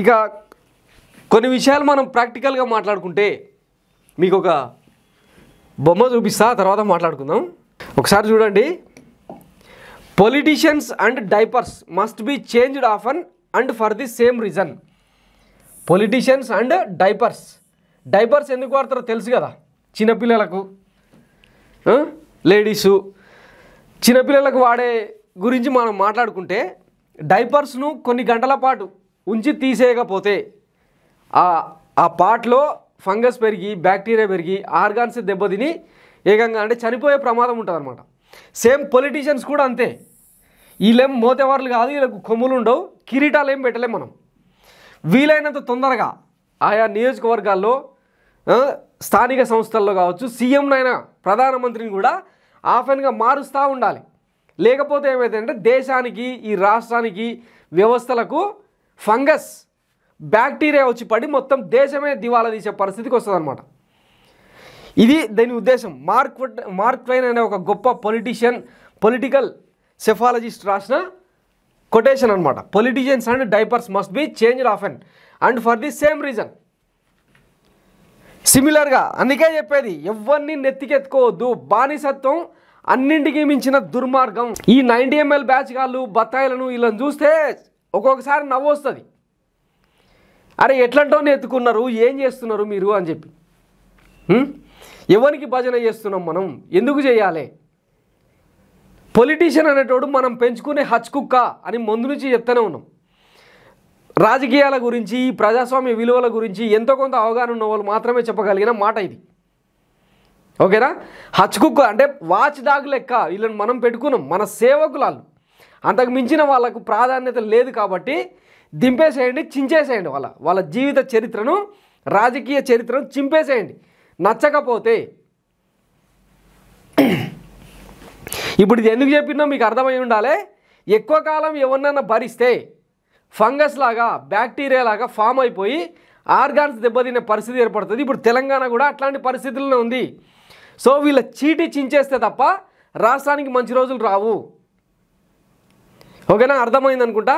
ఇక కొన్ని విషయాలు మనం ప్రాక్టికల్గా మాట్లాడుకుంటే మీకు ఒక బొమ్మ చూపిస్తా తర్వాత మాట్లాడుకుందాం ఒకసారి చూడండి politicians and diapers must be changed often and for the same reason politicians and diapers diapers ఎందుకు వాడతారో తెలుసు కదా చిన్నపిల్లలకు లేడీసు చిన్నపిల్లలకు వాడే గురించి మనం మాట్లాడుకుంటే డైపర్స్ను కొన్ని గంటల పాటు ఉంచి తీసేయకపోతే ఆ పాట్లో ఫంగస్ పెరిగి బ్యాక్టీరియా పెరిగి ఆర్గాన్స్ దెబ్బతిని ఏకంగా అంటే చనిపోయే ప్రమాదం ఉంటుందన్నమాట సేమ్ పొలిటీషియన్స్ కూడా అంతే వీళ్ళేం మోతేవార్లు కాదు వీళ్ళకు కొమ్ములు ఉండవు కిరీటాలు ఏం పెట్టలేం మనం వీలైనంత తొందరగా ఆయా నియోజకవర్గాల్లో స్థానిక సంస్థల్లో కావచ్చు సీఎంనైనా ప్రధానమంత్రిని కూడా ఆఫెన్గా మారుస్తూ ఉండాలి లేకపోతే ఏమైతే అంటే దేశానికి ఈ రాష్ట్రానికి వ్యవస్థలకు ఫంగస్ బ్యాక్టీరియా వచ్చి పడి మొత్తం దేశమే దివాలా తీసే పరిస్థితికి వస్తుందన్నమాట ఇది దీని ఉద్దేశం మార్క్ మార్క్ ట్వైన్ అనే ఒక గొప్ప పొలిటీషియన్ పొలిటికల్ సెఫాలజిస్ట్ రాసిన కొటేషన్ అనమాట politicians and diapers must be changed off and and for the same reason సిమిలర్గా అందుకే చెప్పేది ఎవరిని నెత్తికెత్తుకోవద్దు బానిసత్వం అన్నింటికీ మించిన దుర్మార్గం ఈ నైన్టీ ఎంఎల్ బ్యాచ్ వాళ్ళు బత్తాయిలను వీళ్ళని చూస్తే ఒక్కొక్కసారి నవ్వు వస్తుంది అరే ఎట్లాంటోనే ఎత్తుకున్నారు ఏం చేస్తున్నారు మీరు అని చెప్పి ఎవరికి భజన చేస్తున్నాం మనం ఎందుకు చేయాలి పొలిటీషియన్ అనేటోడు మనం పెంచుకునే హచ్ కుక్క అని ముందు నుంచి చెప్తూనే ఉన్నాం రాజకీయాల గురించి ప్రజాస్వామ్య విలువల గురించి ఎంతో కొంత అవగాహన ఉన్న వాళ్ళు మాత్రమే చెప్పగలిగిన మాట ఇది ఓకేనా కుక్క అంటే వాచ్ డాగ్ లెక్క వీళ్ళని మనం పెట్టుకున్నాం మన సేవకులాళ్ళు అంతకు మించిన వాళ్ళకు ప్రాధాన్యత లేదు కాబట్టి దింపేసేయండి చించేసేయండి వాళ్ళ వాళ్ళ జీవిత చరిత్రను రాజకీయ చరిత్రను చింపేసేయండి నచ్చకపోతే ఇప్పుడు ఇది ఎందుకు చెప్పినా మీకు అర్థమై ఉండాలి ఎక్కువ కాలం ఎవరినైనా భరిస్తే ఫంగస్ లాగా బ్యాక్టీరియా లాగా ఫామ్ అయిపోయి ఆర్గాన్స్ దెబ్బతినే పరిస్థితి ఏర్పడుతుంది ఇప్పుడు తెలంగాణ కూడా అట్లాంటి పరిస్థితుల్లో ఉంది సో వీళ్ళ చీటి చించేస్తే తప్ప రాష్ట్రానికి మంచి రోజులు రావు ఓకేనా అర్థమైంది అనుకుంటా